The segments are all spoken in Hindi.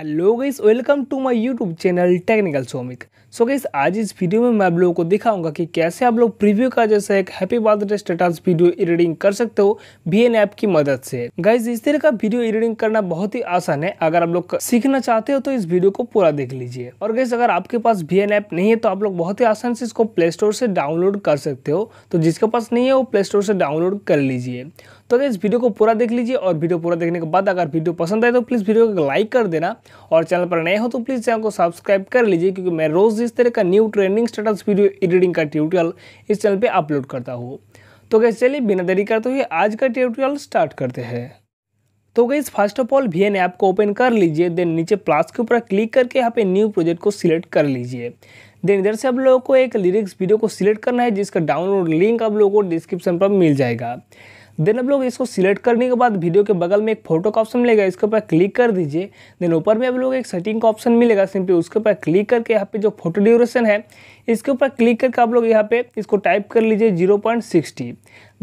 hello guys welcome to my YouTube channel technical Somik so guys आज इस वीडियो में मैं आप लोगों को दिखाऊंगा कि कैसे आप लोग प्रीव्यू का जैसा एक happy birthday status video editing कर सकते हो बी एन ऐप की मदद से गाइज इस तरह का वीडियो एडिटिंग करना बहुत ही आसान है अगर आप लोग सीखना चाहते हो तो इस वीडियो को पूरा देख लीजिए और गाइस अगर आपके पास बी एन ऐप नहीं है तो आप लोग बहुत ही आसान से इसको प्ले स्टोर से डाउनलोड कर सकते हो तो जिसके पास नहीं है वो प्ले स्टोर से डाउनलोड कर लीजिए तो अगर इस वीडियो को पूरा देख लीजिए और वीडियो पूरा देखने के बाद अगर वीडियो पसंद आए तो प्लीज़ वीडियो को लाइक कर देना और चैनल पर नए हो तो प्लीज़ चैनल को सब्सक्राइब कर लीजिए क्योंकि मैं रोज़ इस तरह का new trending status video editing का ट्यूटोरियल इस चैनल पर अपलोड करता हूँ तो गैस चलिए बिना देरी करते हुए आज का ट्यूटोरियल स्टार्ट करते हैं तो guys first of all V N app को ओपन कर लीजिए देन नीचे प्लस के ऊपर क्लिक करके यहाँ पे न्यू प्रोजेक्ट को सिलेक्ट कर लीजिए देन इधर से आप लोगों को एक लिरिक्स वीडियो को सिलेक्ट करना है जिसका डाउनलोड लिंक आप लोगों को डिस्क्रिप्शन पर मिल जाएगा देन आप लोग इसको सिलेक्ट करने के बाद वीडियो के बगल में एक फोटो का ऑप्शन मिलेगा इसके ऊपर क्लिक कर दीजिए देन ऊपर में आप लोग एक सेटिंग का ऑप्शन मिलेगा सिंपली उसके ऊपर क्लिक करके यहाँ पे जो फोटो ड्यूरेशन है इसके ऊपर क्लिक करके आप लोग यहाँ पे इसको टाइप कर लीजिए जीरो पॉइंट सिक्सटी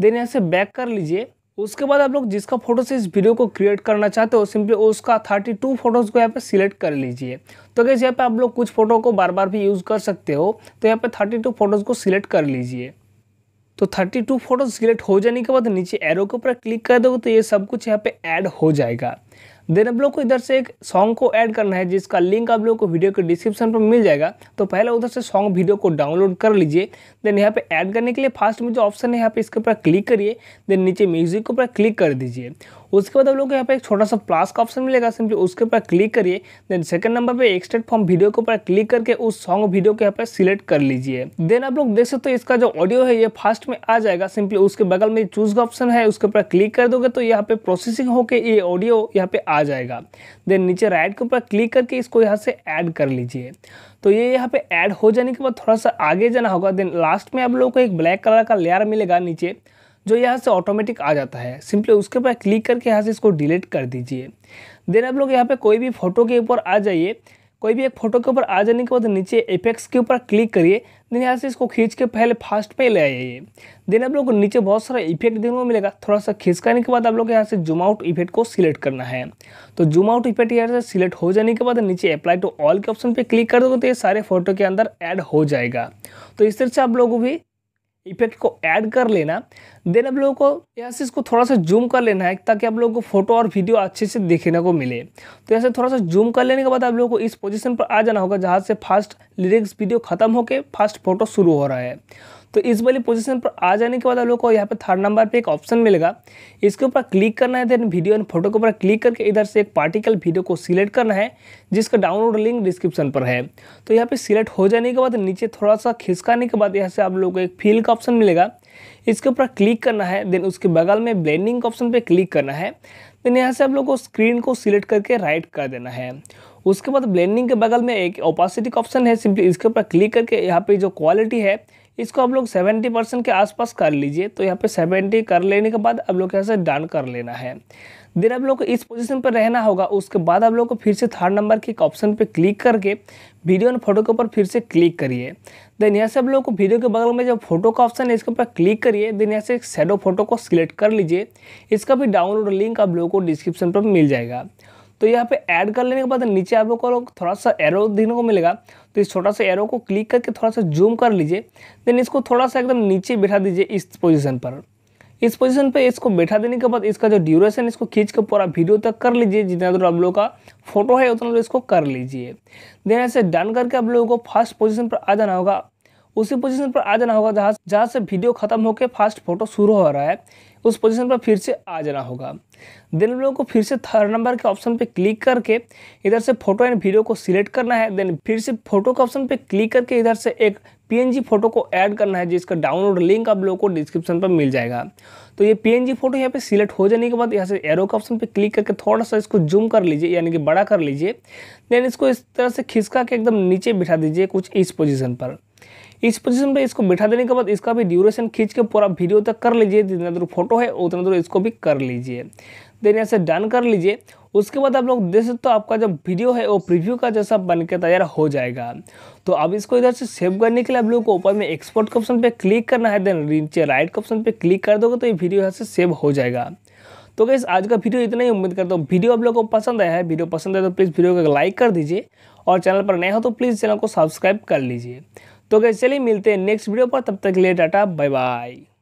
देन यहाँ से बैक कर लीजिए उसके बाद आप लोग जिसका फोटो से इस वीडियो को क्रिएट करना चाहते हो सिंपली उसका थर्टी टू फोटोज़ को यहाँ पे सिलेक्ट कर लीजिए तो कैसे यहाँ पे आप लोग कुछ फोटो को बार बार भी यूज़ कर सकते हो तो यहाँ पे थर्टी टू फोटोज़ को सिलेक्ट कर लीजिए तो 32 फोटो सिलेक्ट हो जाने के बाद नीचे एरो के ऊपर क्लिक कर दोगे तो ये सब कुछ यहाँ पे ऐड हो जाएगा देन आप लोग को इधर से एक सॉन्ग को ऐड करना है जिसका लिंक आप लोग को वीडियो के डिस्क्रिप्शन पर मिल जाएगा तो पहले उधर से सॉन्ग वीडियो को डाउनलोड कर लीजिए देन यहाँ पे ऐड करने के लिए फास्ट में जो ऑप्शन है यहाँ पे इसके ऊपर क्लिक करिए देन नीचे म्यूजिक के ऊपर क्लिक कर दीजिए उसके बाद आप लोग को यहाँ पे एक छोटा सा प्लास का ऑप्शन मिलेगा सिंपली उसके ऊपर क्लिक करिए देन सेकंड नंबर पे एक्सट्रेक्ट फॉर्म वीडियो के ऊपर क्लिक करके उस सॉन्ग वीडियो को यहाँ पे सिलेक्ट कर लीजिए देन आप लोग देख सकते हो इसका जो ऑडियो है ये फास्ट में आ जाएगा सिंपली उसके बगल में चूज का ऑप्शन है उसके ऊपर क्लिक कर दोगे तो यहाँ पे प्रोसेसिंग होकर ये ऑडियो यहाँ पे आ आ जाएगा देन नीचे राइट के ऊपर क्लिक करके इसको यहाँ से ऐड कर लीजिए तो ये यहाँ पे ऐड हो जाने के बाद थोड़ा सा आगे जाना होगा देन लास्ट में आप लोगों को एक ब्लैक कलर का लेयर मिलेगा नीचे जो यहाँ से ऑटोमेटिक आ जाता है सिंपली उसके ऊपर क्लिक करके यहाँ से इसको डिलीट कर दीजिए देन आप लोग यहाँ पर कोई भी फोटो के ऊपर आ जाइए कोई भी एक फोटो के ऊपर आ जाने के बाद नीचे इफेक्ट्स के ऊपर क्लिक करिए देन यहाँ से इसको खींच के पहले फास्ट पे ले आइए देन आप लोग को नीचे बहुत सारा इफेक्ट देखने को मिलेगा थोड़ा सा खींचकाने के बाद आप लोग यहाँ से जूम आउट इफेक्ट को सिलेक्ट करना है तो जूम आउट इफेक्ट यहाँ से सिलेक्ट हो जाने के बाद नीचे अप्लाई टू ऑल के ऑप्शन पर क्लिक कर दोगे तो ये सारे फोटो के अंदर ऐड हो जाएगा तो इस तरह से आप लोग भी इफेक्ट को ऐड कर लेना देन आप लोगों को यहाँ से इसको थोड़ा सा जूम कर लेना है ताकि आप लोगों को फोटो और वीडियो अच्छे से देखने को मिले तो यहाँ से थोड़ा सा जूम कर लेने के बाद आप लोगों को इस पोजीशन पर आ जाना होगा जहाँ से फास्ट लिरिक्स वीडियो खत्म होकर फास्ट फोटो शुरू हो रहा है तो इस वाली पोजीशन पर आ जाने के बाद आप लोग को यहाँ पर थर्ड नंबर पर एक ऑप्शन मिलेगा इसके ऊपर क्लिक करना है देन वीडियो एंड फोटो के ऊपर क्लिक करके इधर से एक पार्टिकल वीडियो को सिलेक्ट करना है जिसका डाउनलोड लिंक डिस्क्रिप्शन पर है तो यहाँ पर सिलेक्ट हो जाने के बाद नीचे थोड़ा सा खिसकाने के बाद यहाँ से आप लोग को एक फील का ऑप्शन मिलेगा इसके ऊपर क्लिक करना है देन उसके बगल में ब्लेंडिंग ऑप्शन पर क्लिक करना है देन यहाँ से आप लोग को स्क्रीन को सिलेक्ट करके राइट कर देना है उसके बाद ब्लेंडिंग के बगल में एक ओपासिटी का ऑप्शन है सिंपली इसके ऊपर क्लिक करके यहाँ पे जो क्वालिटी है इसको आप लोग सेवेंटी परसेंट के आसपास कर लीजिए तो यहाँ पे सेवेंटी कर लेने के बाद आप लोग यहाँ से डन कर लेना है देन आप लोग को इस पोजीशन पर रहना होगा उसके बाद आप लोग को फिर से थर्ड नंबर के एक ऑप्शन पे क्लिक करके वीडियो एंड फोटो के ऊपर फिर से क्लिक करिए देन यहाँ से आप लोग को वीडियो के बगल में जो फोटो का ऑप्शन है इसके ऊपर क्लिक करिए देन यहाँ से एक शेडो फोटो को सिलेक्ट कर लीजिए इसका भी डाउनलोड लिंक आप लोगों को डिस्क्रिप्शन पर मिल जाएगा तो यहाँ पे ऐड कर लेने के बाद नीचे आप लोग को थोड़ा सा एरो देखने को मिलेगा तो इस छोटा सा एरो को क्लिक करके थोड़ा सा जूम कर लीजिए देन इसको थोड़ा सा एकदम नीचे बैठा दीजिए इस पोजिशन पर इस पोजीशन पे इसको बैठा देने के बाद इसका जो ड्यूरेशन इसको खींच कर पूरा वीडियो तक कर लीजिए जितना दूर आप लोगों का फोटो है उतना दूर इसको कर लीजिए देन ऐसे डन करके आप लोगों को फर्स्ट पोजीशन पर आ जाना होगा उसी पोजीशन पर आ जाना होगा जहाँ जहाँ से वीडियो खत्म होकर फास्ट फोटो शुरू हो रहा है उस पोजीशन पर फिर से आ जाना होगा देन हम लोगों को फिर से थर्ड नंबर के ऑप्शन पे क्लिक करके इधर से फोटो एंड वीडियो को सिलेक्ट करना है देन फिर से फोटो के ऑप्शन पे क्लिक करके इधर से एक पी फोटो को ऐड करना है जिसका डाउनलोड लिंक आप लोगों को डिस्क्रिप्शन पर मिल जाएगा तो ये पी फोटो यहाँ पे सिलेक्ट हो जाने के बाद यहाँ से एरो के ऑप्शन पे क्लिक करके थोड़ा सा इसको जूम कर लीजिए यानी कि बड़ा कर लीजिए देन इसको इस तरह से खिसका के एकदम नीचे बिठा दीजिए कुछ इस पोजीशन पर इस पोजीशन पे इसको बिठा देने के बाद इसका भी ड्यूरेशन खींच के पूरा वीडियो तक कर लीजिए जितना दूर फोटो है उतना दूर इसको भी कर लीजिए देन यहाँ से डन कर लीजिए उसके बाद आप लोग देख सकते हो आपका जो वीडियो है वो प्रीव्यू का जैसा बन के तैयार हो जाएगा तो अब इसको इधर से सेव करने के लिए आप लोगों को ऊपर में एक्सपोर्ट ऑप्शन पे क्लिक करना है देन नीचे राइट ऑप्शन पे क्लिक कर दोगे तो ये वीडियो यहाँ से सेव हो जाएगा तो गैस आज का वीडियो इतना ही उम्मीद करता हूँ वीडियो आप लोगों को पसंद आया है वीडियो पसंद आया तो प्लीज़ वीडियो को लाइक कर दीजिए और चैनल पर नए हो तो प्लीज़ चैनल को सब्सक्राइब कर लीजिए तो कैसे चलिए मिलते हैं नेक्स्ट वीडियो पर तब तक के लिए टाटा बाय बाय